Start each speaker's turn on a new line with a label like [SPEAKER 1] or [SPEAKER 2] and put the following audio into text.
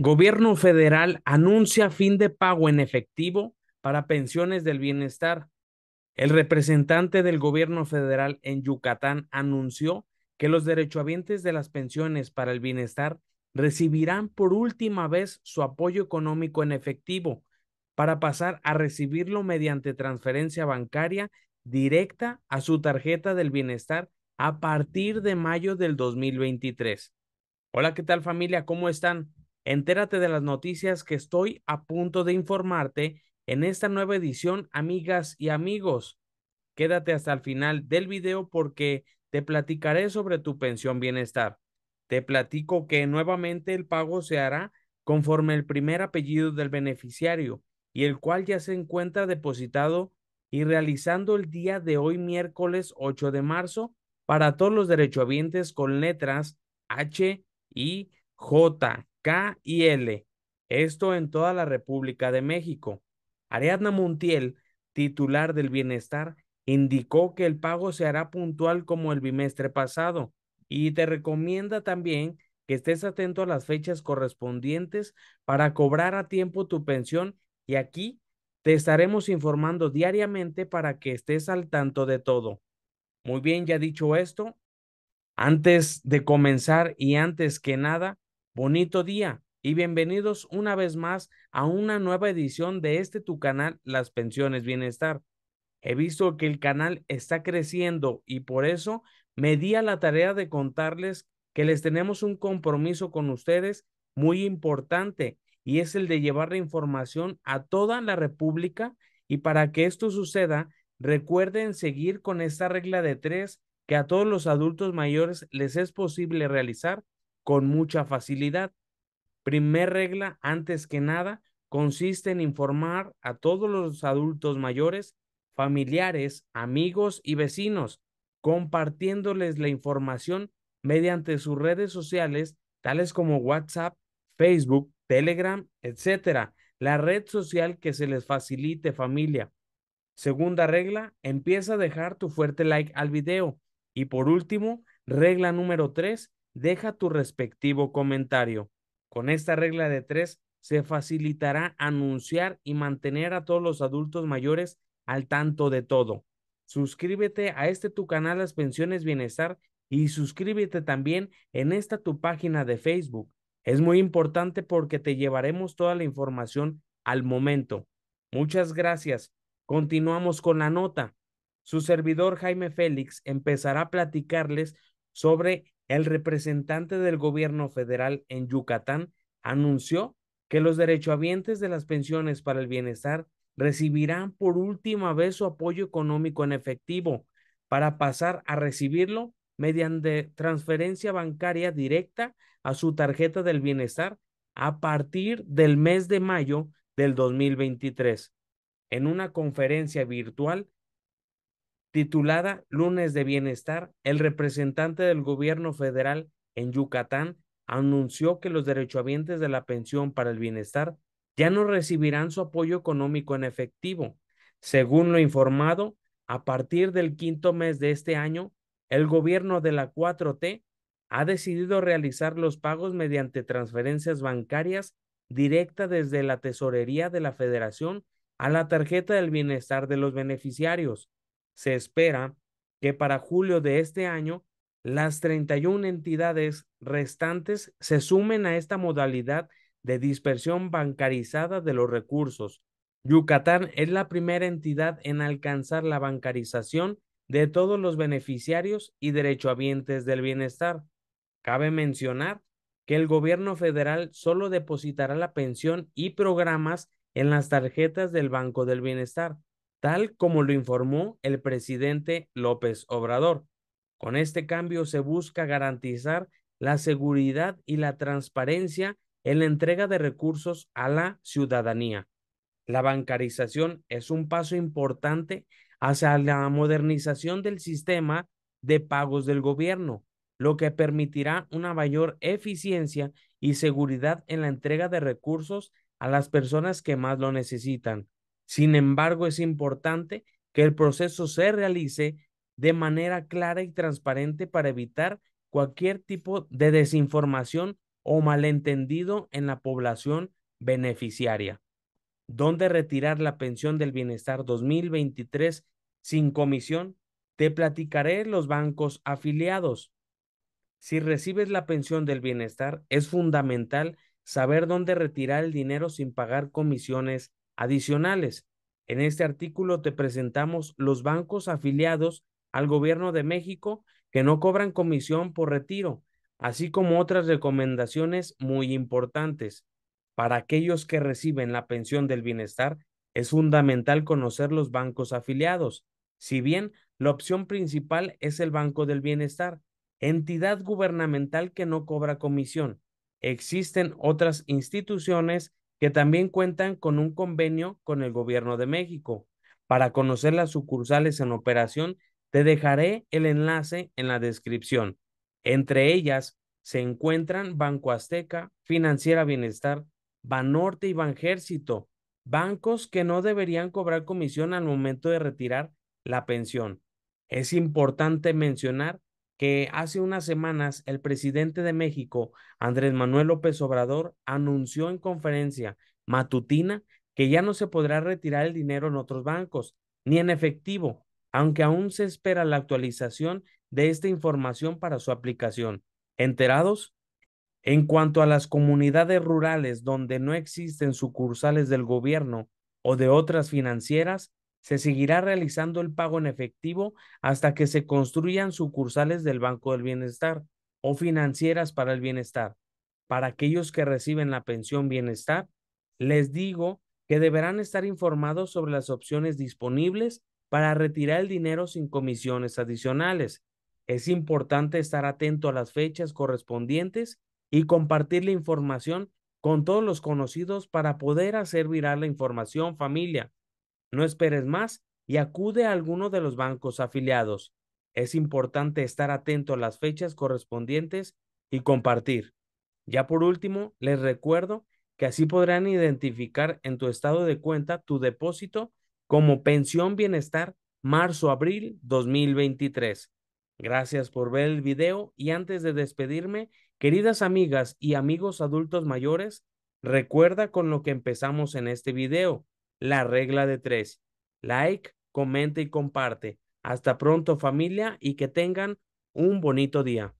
[SPEAKER 1] Gobierno federal anuncia fin de pago en efectivo para pensiones del bienestar. El representante del gobierno federal en Yucatán anunció que los derechohabientes de las pensiones para el bienestar recibirán por última vez su apoyo económico en efectivo para pasar a recibirlo mediante transferencia bancaria directa a su tarjeta del bienestar a partir de mayo del 2023. Hola, ¿qué tal familia? ¿Cómo están? Entérate de las noticias que estoy a punto de informarte en esta nueva edición, amigas y amigos. Quédate hasta el final del video porque te platicaré sobre tu pensión bienestar. Te platico que nuevamente el pago se hará conforme el primer apellido del beneficiario y el cual ya se encuentra depositado y realizando el día de hoy miércoles 8 de marzo para todos los derechohabientes con letras H y J K y L, esto en toda la República de México. Ariadna Montiel, titular del Bienestar, indicó que el pago se hará puntual como el bimestre pasado y te recomienda también que estés atento a las fechas correspondientes para cobrar a tiempo tu pensión y aquí te estaremos informando diariamente para que estés al tanto de todo. Muy bien, ya dicho esto, antes de comenzar y antes que nada, Bonito día y bienvenidos una vez más a una nueva edición de este tu canal Las Pensiones Bienestar. He visto que el canal está creciendo y por eso me di a la tarea de contarles que les tenemos un compromiso con ustedes muy importante y es el de llevar la información a toda la República y para que esto suceda, recuerden seguir con esta regla de tres que a todos los adultos mayores les es posible realizar con mucha facilidad. Primer regla, antes que nada, consiste en informar a todos los adultos mayores, familiares, amigos y vecinos, compartiéndoles la información mediante sus redes sociales, tales como WhatsApp, Facebook, Telegram, etcétera, la red social que se les facilite familia. Segunda regla, empieza a dejar tu fuerte like al video. Y por último, regla número tres, Deja tu respectivo comentario. Con esta regla de tres se facilitará anunciar y mantener a todos los adultos mayores al tanto de todo. Suscríbete a este tu canal Las Pensiones Bienestar y suscríbete también en esta tu página de Facebook. Es muy importante porque te llevaremos toda la información al momento. Muchas gracias. Continuamos con la nota. Su servidor Jaime Félix empezará a platicarles sobre el representante del gobierno federal en Yucatán anunció que los derechohabientes de las pensiones para el bienestar recibirán por última vez su apoyo económico en efectivo para pasar a recibirlo mediante transferencia bancaria directa a su tarjeta del bienestar a partir del mes de mayo del 2023. En una conferencia virtual titulada Lunes de Bienestar, el representante del gobierno federal en Yucatán anunció que los derechohabientes de la pensión para el bienestar ya no recibirán su apoyo económico en efectivo. Según lo informado, a partir del quinto mes de este año, el gobierno de la 4T ha decidido realizar los pagos mediante transferencias bancarias directa desde la tesorería de la federación a la tarjeta del bienestar de los beneficiarios. Se espera que para julio de este año, las 31 entidades restantes se sumen a esta modalidad de dispersión bancarizada de los recursos. Yucatán es la primera entidad en alcanzar la bancarización de todos los beneficiarios y derechohabientes del bienestar. Cabe mencionar que el gobierno federal solo depositará la pensión y programas en las tarjetas del Banco del Bienestar, tal como lo informó el presidente López Obrador. Con este cambio se busca garantizar la seguridad y la transparencia en la entrega de recursos a la ciudadanía. La bancarización es un paso importante hacia la modernización del sistema de pagos del gobierno, lo que permitirá una mayor eficiencia y seguridad en la entrega de recursos a las personas que más lo necesitan. Sin embargo, es importante que el proceso se realice de manera clara y transparente para evitar cualquier tipo de desinformación o malentendido en la población beneficiaria. ¿Dónde retirar la pensión del bienestar 2023 sin comisión? Te platicaré los bancos afiliados. Si recibes la pensión del bienestar, es fundamental saber dónde retirar el dinero sin pagar comisiones adicionales. En este artículo te presentamos los bancos afiliados al Gobierno de México que no cobran comisión por retiro, así como otras recomendaciones muy importantes. Para aquellos que reciben la pensión del bienestar, es fundamental conocer los bancos afiliados. Si bien la opción principal es el Banco del Bienestar, entidad gubernamental que no cobra comisión, existen otras instituciones que también cuentan con un convenio con el gobierno de México. Para conocer las sucursales en operación, te dejaré el enlace en la descripción. Entre ellas se encuentran Banco Azteca, Financiera Bienestar, Banorte y Banjército, bancos que no deberían cobrar comisión al momento de retirar la pensión. Es importante mencionar que hace unas semanas el presidente de México, Andrés Manuel López Obrador, anunció en conferencia matutina que ya no se podrá retirar el dinero en otros bancos, ni en efectivo, aunque aún se espera la actualización de esta información para su aplicación. ¿Enterados? En cuanto a las comunidades rurales donde no existen sucursales del gobierno o de otras financieras, se seguirá realizando el pago en efectivo hasta que se construyan sucursales del Banco del Bienestar o financieras para el bienestar. Para aquellos que reciben la pensión bienestar, les digo que deberán estar informados sobre las opciones disponibles para retirar el dinero sin comisiones adicionales. Es importante estar atento a las fechas correspondientes y compartir la información con todos los conocidos para poder hacer virar la información familia no esperes más y acude a alguno de los bancos afiliados. Es importante estar atento a las fechas correspondientes y compartir. Ya por último, les recuerdo que así podrán identificar en tu estado de cuenta tu depósito como Pensión Bienestar marzo-abril 2023. Gracias por ver el video y antes de despedirme, queridas amigas y amigos adultos mayores, recuerda con lo que empezamos en este video la regla de tres. Like, comenta y comparte. Hasta pronto familia y que tengan un bonito día.